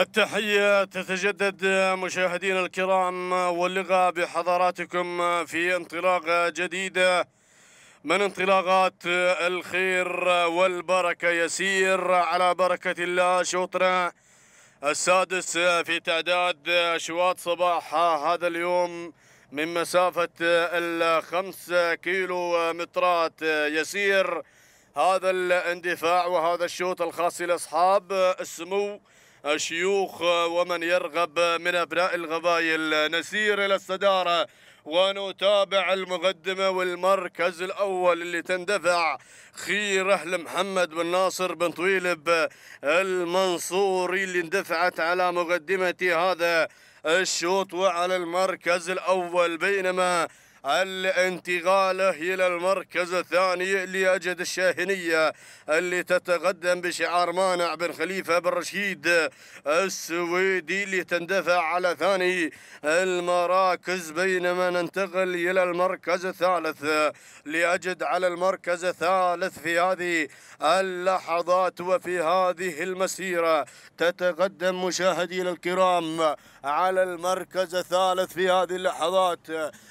التحية تتجدد مشاهدينا الكرام واللغة بحضراتكم في انطلاقة جديدة من انطلاقات الخير والبركة يسير على بركة الله شوطنا السادس في تعداد أشواط صباح هذا اليوم من مسافة الخمس كيلو مترات يسير هذا الاندفاع وهذا الشوط الخاص لأصحاب السمو الشيوخ ومن يرغب من أبناء القبائل نسير إلى الصدارة ونتابع المقدمة والمركز الأول اللي تندفع خيرة لمحمد بن ناصر بن طويلب المنصوري اللي اندفعت على مقدمة هذا الشوط وعلى المركز الأول بينما الانتقاله إلى المركز الثاني لأجد الشاهنية اللي تتقدم بشعار مانع بن خليفة بن رشيد السويدي اللي تندفع على ثاني المراكز بينما ننتقل إلى المركز الثالث لأجد على المركز الثالث في هذه اللحظات وفي هذه المسيرة تتقدم مشاهدينا الكرام على المركز الثالث في هذه اللحظات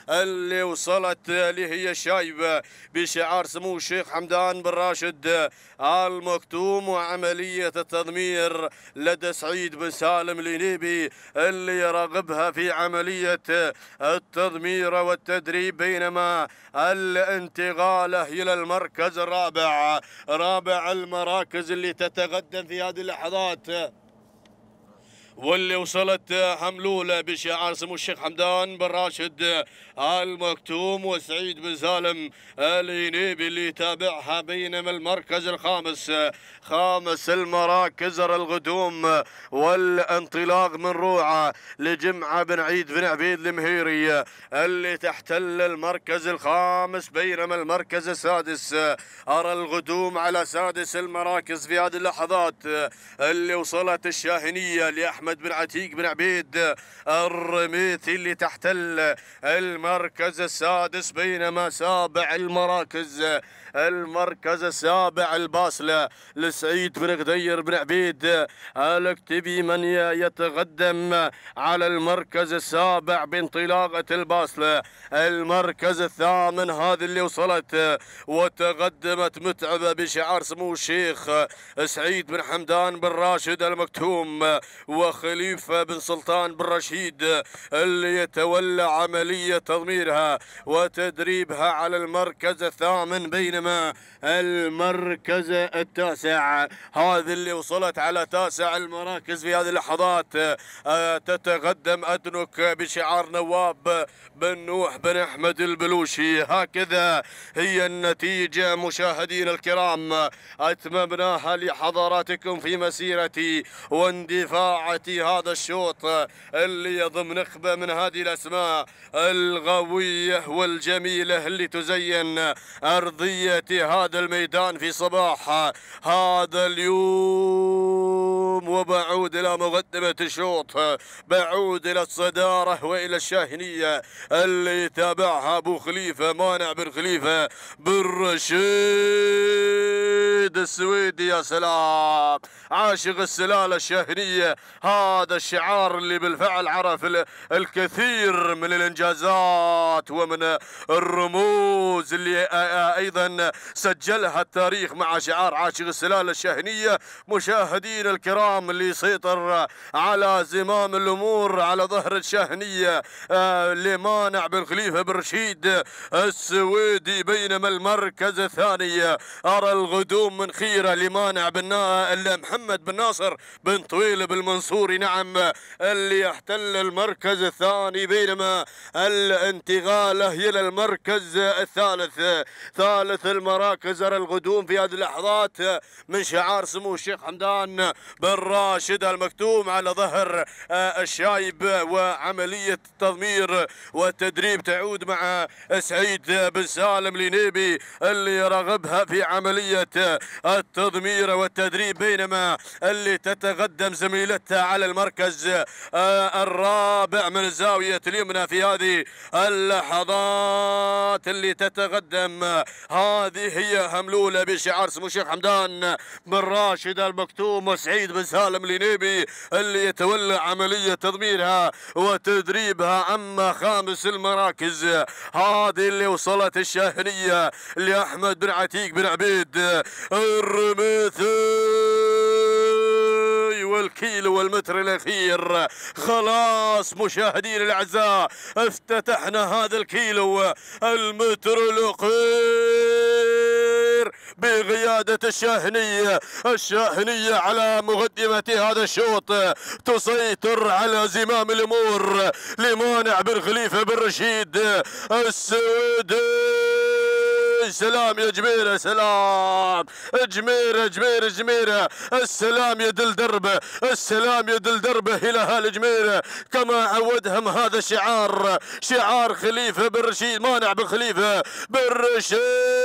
اللي وصلت اللي هي شايبة بشعار سمو الشيخ حمدان بن راشد آل مكتوم وعملية التضمير لدى سعيد بن سالم لنيبي اللي يراقبها في عملية التضمير والتدريب بينما الانتقاله إلى المركز الرابع رابع المراكز اللي تتقدم في هذه اللحظات واللي وصلت حملولة بشعار سمو الشيخ حمدان بن راشد المكتوم وسعيد بن سالم الينيبي اللي يتابعها بينما المركز الخامس خامس المراكز الغدوم والانطلاق من روعة لجمعة بن عيد بن عبيد المهيري اللي تحتل المركز الخامس بينما المركز السادس أرى الغدوم على سادس المراكز في هذه اللحظات اللي وصلت الشاهنية لأحمد أحمد بن عتيق بن عبيد الرميثي اللي تحتل المركز السادس بينما سابع المراكز المركز السابع الباصلة لسعيد بن غدير بن عبيد الاكتبي من يتقدم على المركز السابع بانطلاقة الباصلة المركز الثامن هذه اللي وصلت وتقدمت متعبة بشعار سمو الشيخ سعيد بن حمدان بن راشد المكتوم و خليفة بن سلطان بن رشيد اللي يتولى عملية تضميرها وتدريبها على المركز الثامن بينما المركز التاسع هذه اللي وصلت على تاسع المراكز في هذه اللحظات آه، تتقدم أدنك بشعار نواب بن نوح بن أحمد البلوشي هكذا هي النتيجة مشاهدين الكرام أتممناها لحضراتكم في مسيرتي واندفاع ياتي هذا الشوط اللي يضم نخبه من هذه الاسماء الغويه والجميله اللي تزين ارضيه هذا الميدان في صباح هذا اليوم الهجوم وبعود إلى مقدمة الشوط بعود إلى الصدارة وإلى الشاهنية اللي تابعها أبو خليفة مانع بن خليفة بن رشيد السويدي يا سلام عاشق السلالة الشاهنية هذا الشعار اللي بالفعل عرف الكثير من الإنجازات ومن الرموز اللي أيضا سجلها التاريخ مع شعار عاشق السلالة الشاهنية مشاهدينا الكرام النظام اللي يسيطر على زمام الأمور على ظهر الشهنية آه، اللي مانع بن خليفة بن رشيد السويدي بينما المركز الثاني أرى الغدوم من خيرة لمانع بن محمد بن ناصر بن طويل بالمنصوري نعم اللي يحتل المركز الثاني بينما الانتقال إلى المركز الثالث ثالث المراكز أرى الغدوم في هذه اللحظات من شعار سمو الشيخ حمدان بن الراشد المكتوم على ظهر آه، الشايب وعملية التضمير والتدريب تعود مع سعيد بن سالم لنيبي اللي رغبها في عملية التضمير والتدريب بينما اللي تتقدم زميلتها على المركز آه، الرابع من زاوية اليمنى في هذه اللحظات اللي تتقدم هذه هي هملولة بشعار سمو الشيخ حمدان بن راشد المكتوم وسعيد بن سالم لنيبي اللي يتولى عملية تضميرها وتدريبها أما خامس المراكز هذه اللي وصلت الشاهنية لأحمد بن عتيق بن عبيد الرميثي والكيلو والمتر الأخير خلاص مشاهدين الأعزاء افتتحنا هذا الكيلو المتر الأخير بقيادة الشاهنية الشاهنية على مقدمة هذا الشوط تسيطر على زمام الأمور لمانع بن خليفة بن رشيد السعودي سلام يا جميرة سلام جميرة جميرة جميرة السلام يا دل دربة السلام يا دل دربة إلى هالجميرة كما عودهم هذا الشعار شعار خليفة بن رشيد مانع بن خليفة بن رشيد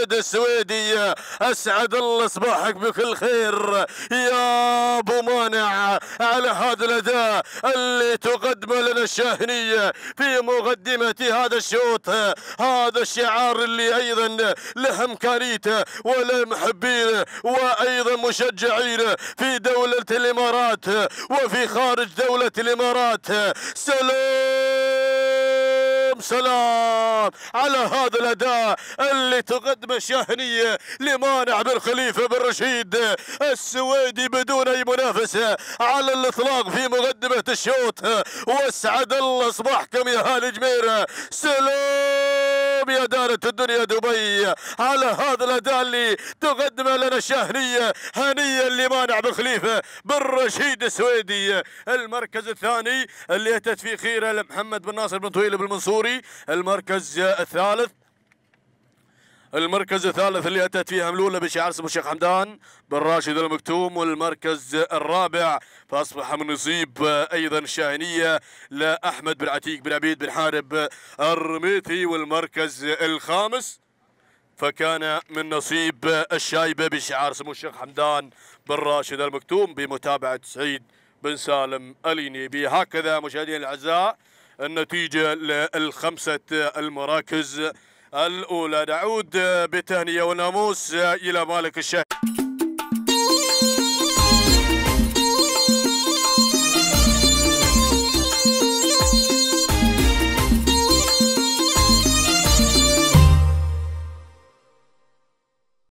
سعيد السويدي اسعد الله صباحك بكل خير يا ابو مانع على هذا الاداء اللي تقدمه لنا الشاهنيه في مقدمه هذا الشوط هذا الشعار اللي ايضا له امكانيته وله محبينه وايضا مشجعينه في دوله الامارات وفي خارج دوله الامارات سلام سلام على هذا الاداء اللي تقدمه الشاهنيه لمانع بن خليفه بن رشيد السويدي بدون اي منافسه على الاطلاق في مقدمه الشوط واسعد الله صباحكم يا هالي جميره سلام اليوم دارت الدنيا دبي على هذا الاداء اللي تقدمه لنا الشهريه هنية لمانع بن خليفه بن رشيد السويدي المركز الثاني اللي اتت فيه خيره لمحمد بن ناصر بن طويل المنصوري المركز الثالث المركز الثالث اللي أتت فيه هملولة بشعار سمو الشيخ حمدان بن راشد المكتوم والمركز الرابع فأصبح من نصيب أيضا الشاهنيه لأحمد بن عتيق بن عبيد بن حارب الرميثي والمركز الخامس فكان من نصيب الشايبة بشعار سمو الشيخ حمدان بن راشد المكتوم بمتابعة سعيد بن سالم الينيبي هكذا مشاهدينا الأعزاء النتيجة للخمسة المراكز الأولى نعود بثانية وناموس إلى مالك الشهيد